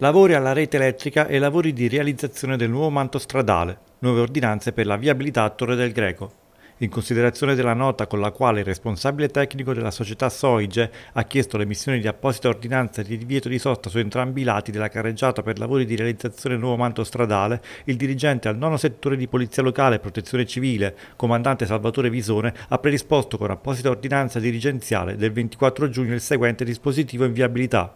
lavori alla rete elettrica e lavori di realizzazione del nuovo manto stradale, nuove ordinanze per la viabilità a Torre del Greco. In considerazione della nota con la quale il responsabile tecnico della società Soige ha chiesto l'emissione di apposita ordinanza di divieto di sosta su entrambi i lati della carreggiata per lavori di realizzazione del nuovo manto stradale, il dirigente al nono settore di Polizia Locale e Protezione Civile, comandante Salvatore Visone, ha predisposto con apposita ordinanza dirigenziale del 24 giugno il seguente dispositivo in viabilità.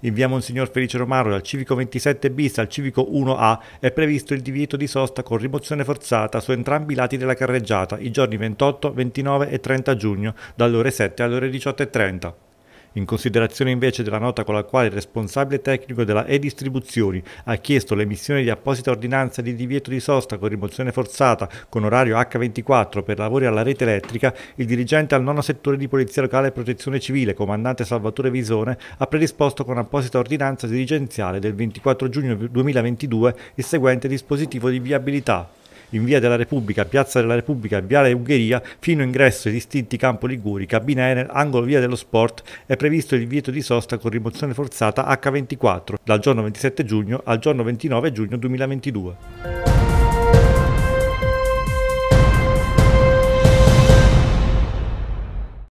Inviamo un signor Felice Romano dal civico 27 bis al civico 1A è previsto il divieto di sosta con rimozione forzata su entrambi i lati della carreggiata i giorni 28, 29 e 30 giugno dalle ore 7 alle ore 18.30 in considerazione invece della nota con la quale il responsabile tecnico della E-Distribuzioni ha chiesto l'emissione di apposita ordinanza di divieto di sosta con rimozione forzata con orario H24 per lavori alla rete elettrica, il dirigente al nono settore di Polizia Locale e Protezione Civile, comandante Salvatore Visone, ha predisposto con apposita ordinanza dirigenziale del 24 giugno 2022 il seguente dispositivo di viabilità in via della Repubblica, piazza della Repubblica viale Ungheria, fino ingresso ai distinti Campo Liguri, cabina Enel, angolo via dello sport, è previsto il divieto di sosta con rimozione forzata H24 dal giorno 27 giugno al giorno 29 giugno 2022.